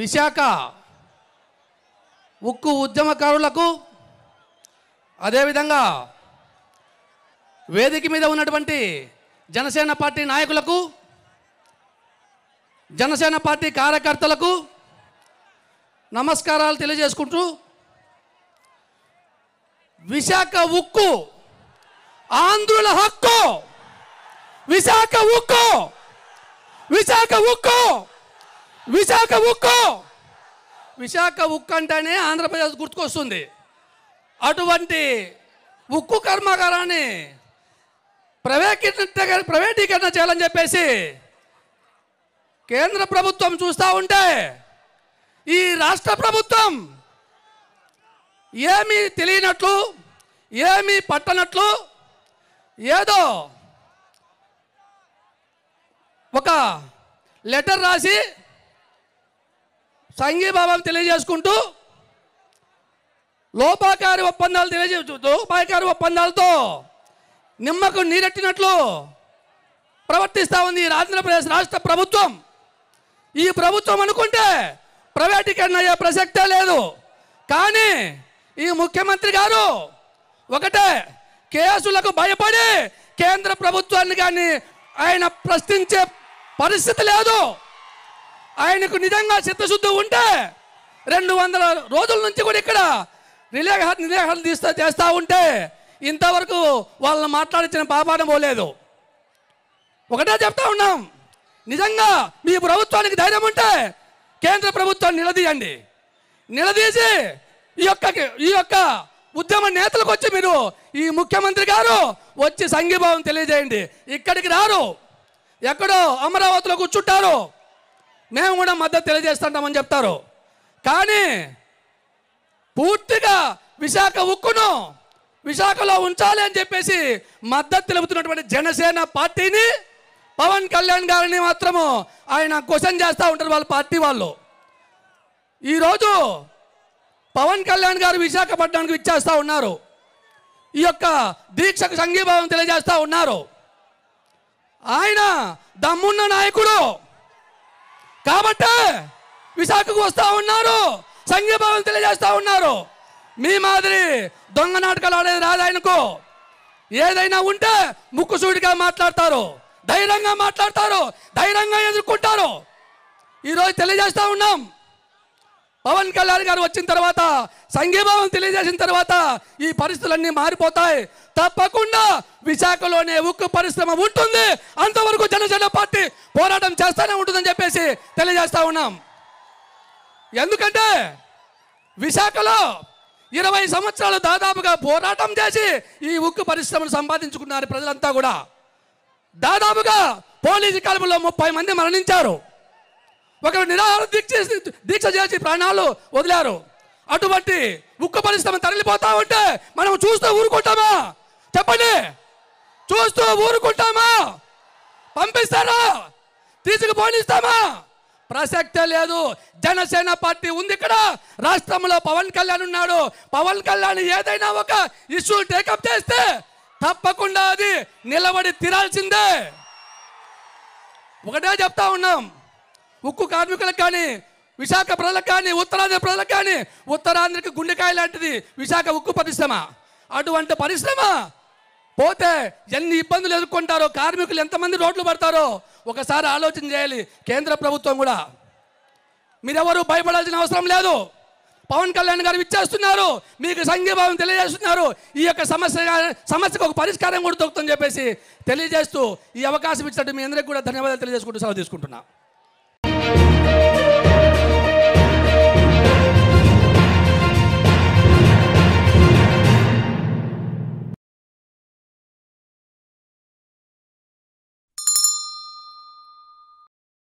విశాఖ ఉక్కు ఉద్యమకారులకు అదేవిధంగా వేదిక మీద ఉన్నటువంటి జనసేన పార్టీ నాయకులకు జనసేన పార్టీ కార్యకర్తలకు నమస్కారాలు తెలియజేసుకుంటూ విశాఖ ఉక్కు ఆంధ్రుల హక్కు విశాఖ ఉక్కు విశాఖ ఉక్కు విశాఖ ఉక్కు విశాఖ ఉక్కు అంటేనే ఆంధ్రప్రదేశ్ గుర్తుకొస్తుంది అటువంటి ఉక్కు కర్మాగారాన్ని ప్రైవేటీకరణ ప్రైవేటీకరణ చేయాలని చెప్పేసి కేంద్ర ప్రభుత్వం చూస్తూ ఉంటే ఈ రాష్ట్ర ప్రభుత్వం ఏమీ తెలియనట్లు ఏమీ పట్టనట్లు ఏదో ఒక లెటర్ రాసి సంఘీభావాలు తెలియజేసుకుంటూ లోపాకారి ఒప్పందాలు తెలియజే లోపాకారి ఒప్పందాలతో నిమ్మకు నీరెట్టినట్లు ప్రవర్తిస్తూ ఉంది ఆంధ్రప్రదేశ్ రాష్ట్ర ప్రభుత్వం ఈ ప్రభుత్వం అనుకుంటే ప్రైవేటీకరణ అయ్యే ప్రసక్తే లేదు కానీ ఈ ముఖ్యమంత్రి గారు ఒకటే కేసులకు భయపడి కేంద్ర ప్రభుత్వాన్ని కానీ ఆయన ప్రశ్నించే పరిస్థితి లేదు ఆయనకు నిజంగా చిత్తశుద్ధి ఉంటే రెండు వందల రోజుల నుంచి కూడా ఇక్కడ నిలేఖ నిలేఖలు తీస్తా చేస్తూ ఉంటే ఇంతవరకు వాళ్ళని మాట్లాడించిన పాపాటం పోలేదు ఒకటే చెప్తా ఉన్నాం నిజంగా మీ ప్రభుత్వానికి ధైర్యం ఉంటే కేంద్ర ప్రభుత్వాన్ని నిలదీయండి నిలదీసి ఈ యొక్క ఈ యొక్క ఉద్యమ నేతలకు వచ్చి మీరు ఈ ముఖ్యమంత్రి గారు వచ్చి సంఘీభావం తెలియజేయండి ఇక్కడికి రారు ఎక్కడో అమరావతిలో కూర్చుంటారు మేము కూడా మద్దతు తెలియజేస్తుంటామని చెప్తారు కానీ పూర్తిగా విశాఖ ఉక్కును విశాఖలో ఉంచాలి అని చెప్పేసి మద్దతు తెలుపుతున్నటువంటి జనసేన పార్టీని పవన్ కళ్యాణ్ గారిని మాత్రము ఆయన క్వశ్చన్ చేస్తూ ఉంటారు వాళ్ళ పార్టీ వాళ్ళు ఈరోజు పవన్ కళ్యాణ్ గారు విశాఖపట్నానికి ఇచ్చేస్తూ ఉన్నారు ఈ యొక్క దీక్షకు సంఘీభావం తెలియజేస్తూ ఉన్నారు ఆయన దమ్మున్న నాయకుడు కాబట్టి విశాఖకు వస్తూ ఉన్నారు సంఘీభావం తెలియజేస్తూ ఉన్నారు మీ మాదిరి దొంగ నాటకాలు ఆడేది రాదు ఆయనకు ఏదైనా ఉంటే ముక్కుసూడిగా మాట్లాడతారు ధైర్యంగా మాట్లాడతారు ధైర్యంగా ఎదుర్కొంటారు ఈరోజు తెలియజేస్తూ ఉన్నాం పవన్ కళ్యాణ్ గారు వచ్చిన తర్వాత సంఘీభావం తెలియజేసిన తర్వాత ఈ పరిస్థితులన్నీ మారిపోతాయి తప్పకుండా విశాఖలోనే ఉక్కు పరిశ్రమ ఉంటుంది అంతవరకు జనసేన పార్టీ పోరాటం చేస్తూనే ఉంటుందని చెప్పేసి తెలియజేస్తా ఉన్నాం ఎందుకంటే విశాఖలో ఇరవై సంవత్సరాలు దాదాపుగా పోరాటం చేసి ఈ ఉక్కు పరిశ్రమను సంపాదించుకున్నారు ప్రజలంతా కూడా దాదాపుగా పోలీసు కాలంలో ముప్పై మంది మరణించారు ఒక నిరాహార దీక్ష దీక్ష చేసి ప్రాణాలు వదిలారు అటువంటి ఉక్క పరిశ్రమ తరలిపోతా ఉంటే మనం చూస్తూ ఊరుకుంటామా చెప్పండి చూస్తూ ఊరుకుంటామా పంపిస్తారా తీసుకుపోనిస్తామా ప్రసక్తే లేదు జనసేన పార్టీ ఉంది ఇక్కడ రాష్ట్రంలో పవన్ కళ్యాణ్ ఉన్నాడు పవన్ కళ్యాణ్ ఏదైనా ఒక ఇష్యూ టేకప్ చేస్తే తప్పకుండా అది నిలబడి తీరాల్సిందే ఒకటే చెప్తా ఉన్నాం ఉక్కు కార్మికులకు కానీ విశాఖ ప్రజలకు కానీ ఉత్తరాంధ్ర ప్రజలకు కానీ ఉత్తరాంధ్రకి గుండెకాయ లాంటిది విశాఖ ఉక్కు పరిశ్రమ అటువంటి పరిశ్రమ పోతే ఎన్ని ఇబ్బందులు ఎదుర్కొంటారో కార్మికులు ఎంతమంది రోడ్లు పడతారో ఒకసారి ఆలోచన చేయాలి కేంద్ర ప్రభుత్వం కూడా మీరెవరూ భయపడాల్సిన అవసరం లేదు పవన్ కళ్యాణ్ గారు ఇచ్చేస్తున్నారు మీకు సంఘీభావం తెలియజేస్తున్నారు ఈ యొక్క సమస్య సమస్యకు ఒక పరిష్కారం కూడా దొరుకుతుందని చెప్పేసి తెలియజేస్తూ ఈ అవకాశం ఇచ్చినట్టు మీ అందరికీ కూడా ధన్యవాదాలు తెలియజేసుకుంటూ సెలవు తీసుకుంటున్నాను